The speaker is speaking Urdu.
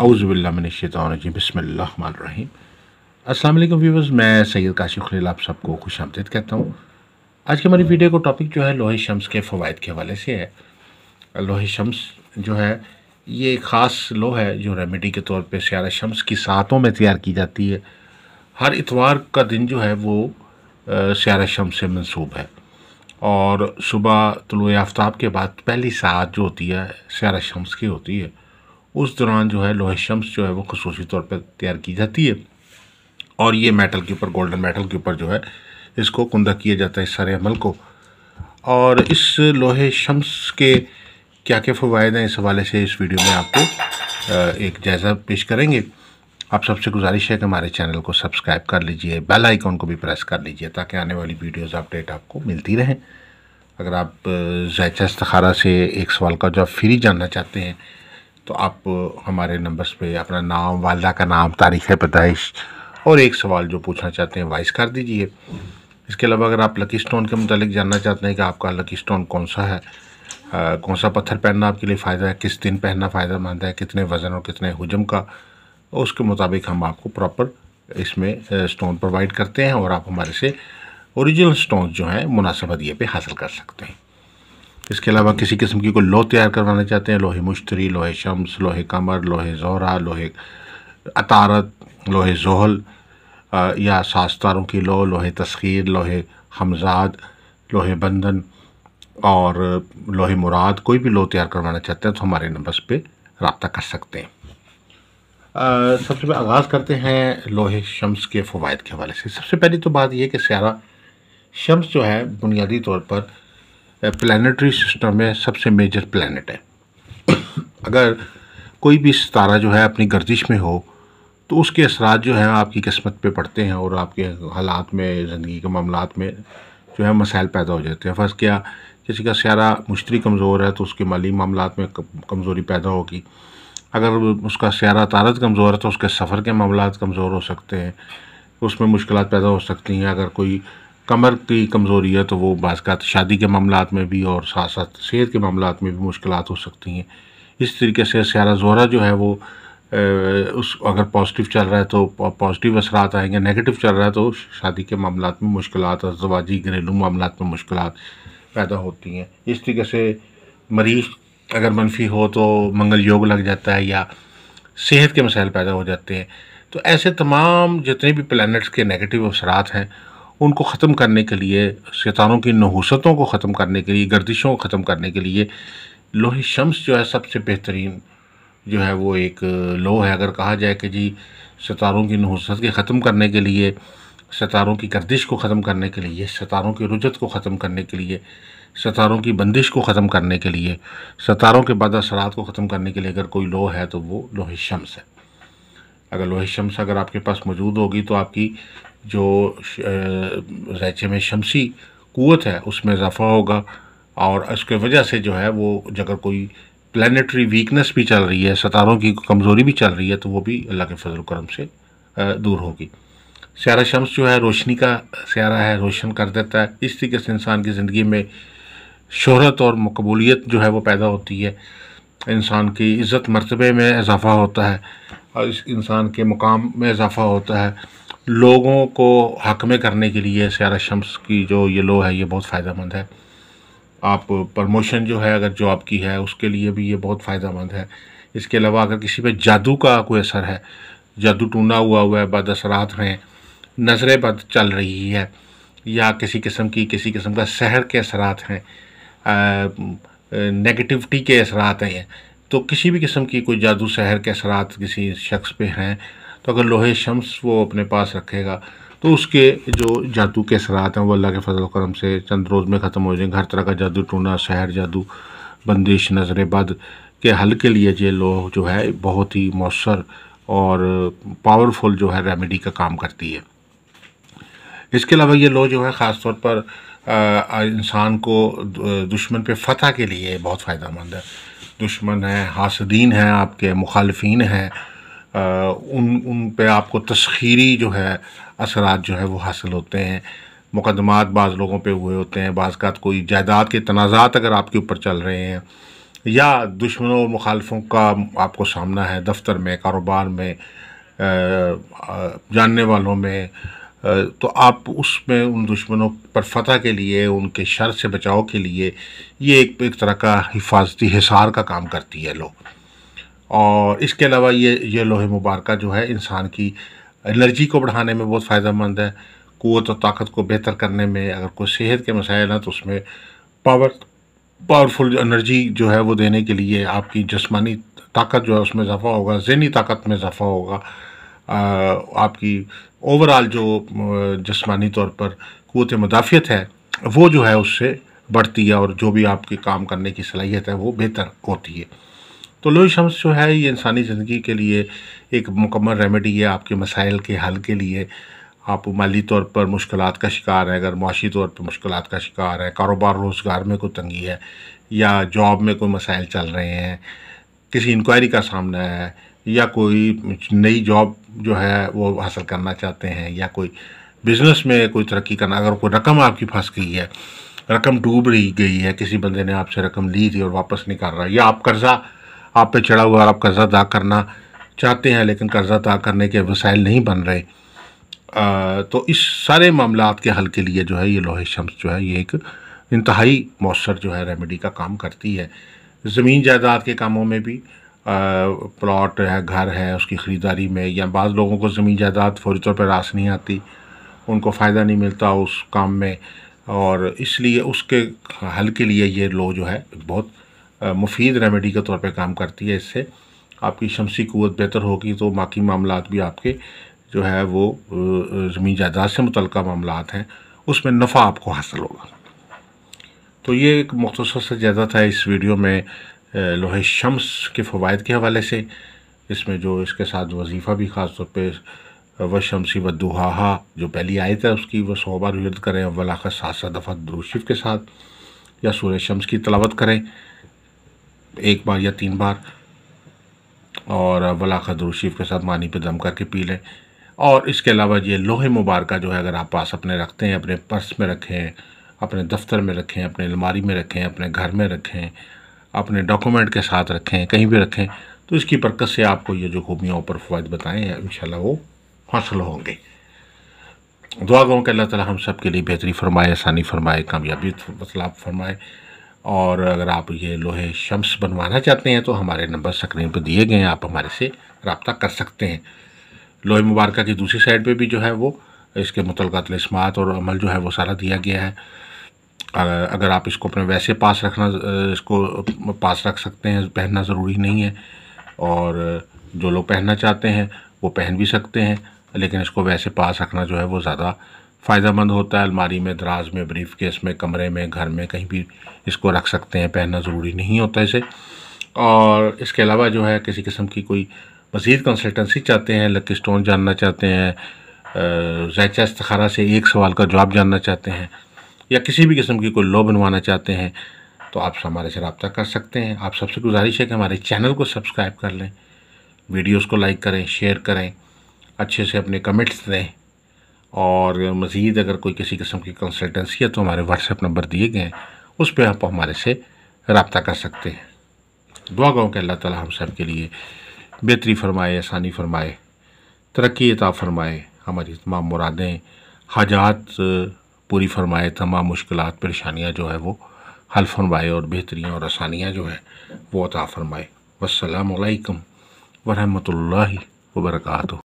اعوذ باللہ من الشیطان الرجیم بسم اللہ الرحمن الرحیم السلام علیکم ویورز میں سید خلیل آپ سب کو خوش آمدید کہتا ہوں آج کے ہماری ویڈیو کو ٹاپک جو ہے لوہے شمس کے فوائد کے حوالے سے ہے لوہے شمس جو ہے یہ ایک خاص لوہ ہے جو ریمیڈی کے طور پہ سیارہ شمس کی ساعتوں میں تیار کی جاتی ہے ہر اتوار کا دن جو ہے وہ سیارہ شمس سے منسوب ہے اور صبح طلوع آفتاب کے بعد پہلی ساعت جو ہوتی ہے سیارہ شمس کی ہوتی ہے اس دوران جو ہے لوہے شمس جو ہے وہ خصوصی طور پہ تیار کی جاتی ہے اور یہ میٹل کے اوپر گولڈن میٹل کے اوپر جو ہے اس کو کندہ کیا جاتا ہے اس سارے عمل کو اور اس لوہے شمس کے کیا کیا فوائد ہیں اس حوالے سے اس ویڈیو میں آپ کو ایک جائزہ پیش کریں گے آپ سب سے گزارش ہے کہ ہمارے چینل کو سبسکرائب کر لیجئے بیل آئیکن کو بھی پریس کر لیجئے تاکہ آنے والی ویڈیوز اپڈیٹ آپ کو ملتی رہیں اگر آپ زیچہ استخارہ سے ایک سوال کا جواب فری جاننا چاہتے ہیں تو آپ ہمارے نمبرز پہ اپنا نام والدہ کا نام تاریخ پیدائش اور ایک سوال جو پوچھنا چاہتے ہیں وائس کر دیجئے اس کے علاوہ اگر آپ لکی سٹون کے متعلق جاننا چاہتے ہیں کہ آپ کا لکی سٹون کون سا ہے کون سا پتھر پہننا آپ کے لیے فائدہ ہے کس دن پہننا فائدہ مند ہے کتنے وزن اور کتنے حجم کا اس کے مطابق ہم آپ کو پراپر اس میں سٹون پروائیڈ کرتے ہیں اور آپ ہمارے سے اوریجنل سٹون جو ہیں مناسب عدیے پہ حاصل کر سکتے ہیں اس کے علاوہ کسی قسم کی کوئی لو تیار کروانا چاہتے ہیں لوہے مشتری لوہے شمس لوہے کمر لوہے زہرا لوہے عطارت لوہے زحل یا ساستاروں کی لو لوہے تسخیر لوہے حمزاد لوہ بندن اور لوہے مراد کوئی بھی لو تیار کروانا چاہتے ہیں تو ہمارے نمبرس پہ رابطہ کر سکتے ہیں سب سے پہلے آغاز کرتے ہیں لوہے شمس کے فوائد کے حوالے سے سب سے پہلی تو بات یہ کہ سیارہ شمس جو ہے بنیادی طور پر پلانٹری سسٹم میں سب سے میجر پلانٹ ہے اگر کوئی بھی ستارہ جو ہے اپنی گردش میں ہو تو اس کے اثرات جو ہیں آپ کی قسمت پہ پڑتے ہیں اور آپ کے حالات میں زندگی کے معاملات میں جو ہے مسائل پیدا ہو جاتے ہیں فرض کیا کسی کا سیارہ مشتری کمزور ہے تو اس کے مالی معاملات میں کمزوری پیدا ہوگی اگر اس کا سیارہ تارت کمزور ہے تو اس کے سفر کے معاملات کمزور ہو سکتے ہیں اس میں مشکلات پیدا ہو سکتی ہیں اگر کوئی کمر کی کمزوری ہے تو وہ بعض کا شادی کے معاملات میں بھی اور ساتھ ساتھ صحت کے معاملات میں بھی مشکلات ہو سکتی ہیں اس طریقے سے سیارہ زہرہ جو ہے وہ اس اگر پازیٹیو چل رہا ہے تو پازیٹیو اثرات آئیں گے نگیٹیو چل رہا ہے تو شادی کے معاملات میں مشکلات اور زواجی گھریلو معاملات میں مشکلات پیدا ہوتی ہیں اس طریقے سے مریض اگر منفی ہو تو منگل یوگ لگ جاتا ہے یا صحت کے مسائل پیدا ہو جاتے ہیں تو ایسے تمام جتنے بھی پلانٹس کے نگیٹو اثرات ہیں ان کو ختم کرنے کے لیے ستاروں کی نحوستوں کو ختم کرنے کے لیے گردشوں کو ختم کرنے کے لیے لوہی شمس جو ہے سب سے بہترین جو ہے وہ ایک لو ہے اگر کہا جائے کہ جی ستاروں کی نحوست کے ختم کرنے کے لیے ستاروں کی گردش کو ختم کرنے کے لیے ستاروں کی رجت کو ختم کرنے کے لیے ستاروں کی بندش کو ختم کرنے کے لیے ستاروں کے بعد اثرات کو ختم کرنے کے لیے اگر کوئی لو ہے تو وہ لوہ شمس ہے اگر لوہ شمس اگر آپ کے پاس موجود ہوگی تو آپ کی جو میں شمسی قوت ہے اس میں اضافہ ہوگا اور اس کے وجہ سے جو ہے وہ جگر کوئی پلانیٹری ویکنس بھی چل رہی ہے ستاروں کی کمزوری بھی چل رہی ہے تو وہ بھی اللہ کے فضل کرم سے دور ہوگی سیارہ شمس جو ہے روشنی کا سیارہ ہے روشن کر دیتا ہے اس طریقے سے انسان کی زندگی میں شہرت اور مقبولیت جو ہے وہ پیدا ہوتی ہے انسان کی عزت مرتبے میں اضافہ ہوتا ہے اور اس انسان کے مقام میں اضافہ ہوتا ہے لوگوں کو حق میں کرنے کے لیے سیارہ شمس کی جو یہ لو ہے یہ بہت فائدہ مند ہے آپ پرموشن جو ہے اگر جاب کی ہے اس کے لیے بھی یہ بہت فائدہ مند ہے اس کے علاوہ اگر کسی پہ جادو کا کوئی اثر ہے جادو ٹونا ہوا ہوا ہے بد اثرات ہیں نظریں بد چل رہی ہے یا کسی قسم کی کسی قسم کا سحر کے اثرات ہیں نگیٹیوٹی کے اثرات ہیں تو کسی بھی قسم کی کوئی جادو سحر کے اثرات کسی شخص پہ ہیں تو اگر لوہے شمس وہ اپنے پاس رکھے گا تو اس کے جو جادو کے اثرات ہیں وہ اللہ کے فضل و کرم سے چند روز میں ختم ہو جائیں گے ہر طرح کا جادو ٹونا شہر جادو بندش نظر بد کے حل کے لیے یہ لوہ جو ہے بہت ہی مؤثر اور پاورفل جو ہے ریمیڈی کا کام کرتی ہے اس کے علاوہ یہ لوہ جو ہے خاص طور پر انسان کو دشمن پہ فتح کے لیے بہت فائدہ مند ہے دشمن ہیں حاسدین ہیں آپ کے مخالفین ہیں ان ان پہ آپ کو تسخیری جو ہے اثرات جو ہے وہ حاصل ہوتے ہیں مقدمات بعض لوگوں پہ ہوئے ہوتے ہیں بعض کا کوئی جائیداد کے تنازعات اگر آپ کے اوپر چل رہے ہیں یا دشمنوں اور مخالفوں کا آپ کو سامنا ہے دفتر میں کاروبار میں جاننے والوں میں تو آپ اس میں ان دشمنوں پر فتح کے لیے ان کے شر سے بچاؤ کے لیے یہ ایک ایک طرح کا حفاظتی حصار کا کام کرتی ہے لوگ اور اس کے علاوہ یہ یہ لوہے مبارکہ جو ہے انسان کی انرجی کو بڑھانے میں بہت فائدہ مند ہے قوت و طاقت کو بہتر کرنے میں اگر کوئی صحت کے مسائل ہیں تو اس میں پاور پاورفل جو انرجی جو ہے وہ دینے کے لیے آپ کی جسمانی طاقت جو ہے اس میں اضافہ ہوگا ذہنی طاقت میں اضافہ ہوگا آپ کی اوور آل جو جسمانی طور پر قوت مدافعت ہے وہ جو ہے اس سے بڑھتی ہے اور جو بھی آپ کے کام کرنے کی صلاحیت ہے وہ بہتر ہوتی ہے تو لوئی شمس جو ہے یہ انسانی زندگی کے لیے ایک مکمل ریمیڈی ہے آپ کے مسائل کے حل کے لیے آپ مالی طور پر مشکلات کا شکار ہیں اگر معاشی طور پر مشکلات کا شکار ہیں کاروبار روزگار میں کوئی تنگی ہے یا جاب میں کوئی مسائل چل رہے ہیں کسی انکوائری کا سامنا ہے یا کوئی نئی جاب جو ہے وہ حاصل کرنا چاہتے ہیں یا کوئی بزنس میں کوئی ترقی کرنا اگر کوئی رقم آپ کی پھنس گئی ہے رقم ڈوب رہی گئی ہے کسی بندے نے آپ سے رقم لی تھی اور واپس نہیں کر رہا یا آپ قرضہ آپ پہ چڑھا ہوا اور آپ قرضہ ادا کرنا چاہتے ہیں لیکن قرضہ ادا کرنے کے وسائل نہیں بن رہے تو اس سارے معاملات کے حل کے لیے جو ہے یہ لوہے شمس جو ہے یہ ایک انتہائی مؤثر جو ہے ریمیڈی کا کام کرتی ہے زمین جائیداد کے کاموں میں بھی پلاٹ ہے گھر ہے اس کی خریداری میں یا بعض لوگوں کو زمین جائیداد فوری طور پہ راس نہیں آتی ان کو فائدہ نہیں ملتا اس کام میں اور اس لیے اس کے حل کے لیے یہ لو جو ہے بہت مفید ریمیڈی کے طور پہ کام کرتی ہے اس سے آپ کی شمسی قوت بہتر ہوگی تو باقی معاملات بھی آپ کے جو ہے وہ زمین جائیداد سے متعلقہ معاملات ہیں اس میں نفع آپ کو حاصل ہوگا تو یہ ایک مختصر سے زیادہ تھا اس ویڈیو میں لوہے شمس کے فوائد کے حوالے سے اس میں جو اس کے ساتھ وظیفہ بھی خاص طور پہ و شمسی ودوہا جو پہلی آیت ہے اس کی وہ سو بار ورد کریں اول سات دفعہ دروشف کے ساتھ یا سورہ شمس کی تلاوت کریں ایک بار یا تین بار اور ولاقہ دروشیف کے ساتھ مانی پہ دم کر کے پی لیں اور اس کے علاوہ یہ لوہے مبارکہ جو ہے اگر آپ پاس اپنے رکھتے ہیں اپنے پرس میں رکھیں اپنے دفتر میں رکھیں اپنے الماری میں رکھیں اپنے گھر میں رکھیں اپنے ڈاکومنٹ کے ساتھ رکھیں کہیں بھی رکھیں تو اس کی پرکت سے آپ کو یہ جو خوبیوں پر فوائد بتائیں انشاءاللہ وہ حاصل ہوں گے دعا گاؤں کہ اللہ تعالی ہم سب کے لیے بہتری فرمائے آسانی فرمائے کامیابی مطلب فرمائے اور اگر آپ یہ لوہے شمس بنوانا چاہتے ہیں تو ہمارے نمبر سکرین پہ دیے گئے ہیں آپ ہمارے سے رابطہ کر سکتے ہیں لوہے مبارکہ کی دوسری سائڈ پہ بھی جو ہے وہ اس کے متعلقہ تلسمات اور عمل جو ہے وہ سارا دیا گیا ہے اگر آپ اس کو اپنے ویسے پاس رکھنا اس کو پاس رکھ سکتے ہیں پہننا ضروری نہیں ہے اور جو لوگ پہننا چاہتے ہیں وہ پہن بھی سکتے ہیں لیکن اس کو ویسے پاس رکھنا جو ہے وہ زیادہ فائدہ مند ہوتا ہے الماری میں دراز میں بریف کیس میں کمرے میں گھر میں کہیں بھی اس کو رکھ سکتے ہیں پہننا ضروری نہیں ہوتا اسے اور اس کے علاوہ جو ہے کسی قسم کی کوئی مزید کنسلٹنسی چاہتے ہیں لکی سٹون جاننا چاہتے ہیں زیچہ استخارہ سے ایک سوال کا جواب جاننا چاہتے ہیں یا کسی بھی قسم کی کوئی لو بنوانا چاہتے ہیں تو آپ ہمارے سے رابطہ کر سکتے ہیں آپ سب سے گزارش ہے کہ ہمارے چینل کو سبسکرائب کر لیں ویڈیوز کو لائک کریں شیئر کریں اچھے سے اپنے کمنٹس دیں اور مزید اگر کوئی کسی قسم کی کنسلٹنسی ہے تو ہمارے واٹس ایپ نمبر دیے گئے ہیں اس پہ آپ ہمارے سے رابطہ کر سکتے ہیں دعا گاؤں کہ اللہ تعالی ہم سب کے لیے بہتری فرمائے آسانی فرمائے ترقی عطا فرمائے ہماری تمام مرادیں حاجات پوری فرمائے تمام مشکلات پریشانیاں جو ہے وہ حل فرمائے اور بہتریاں اور آسانیاں جو ہیں وہ عطا فرمائے والسلام علیکم ورحمۃ اللہ وبرکاتہ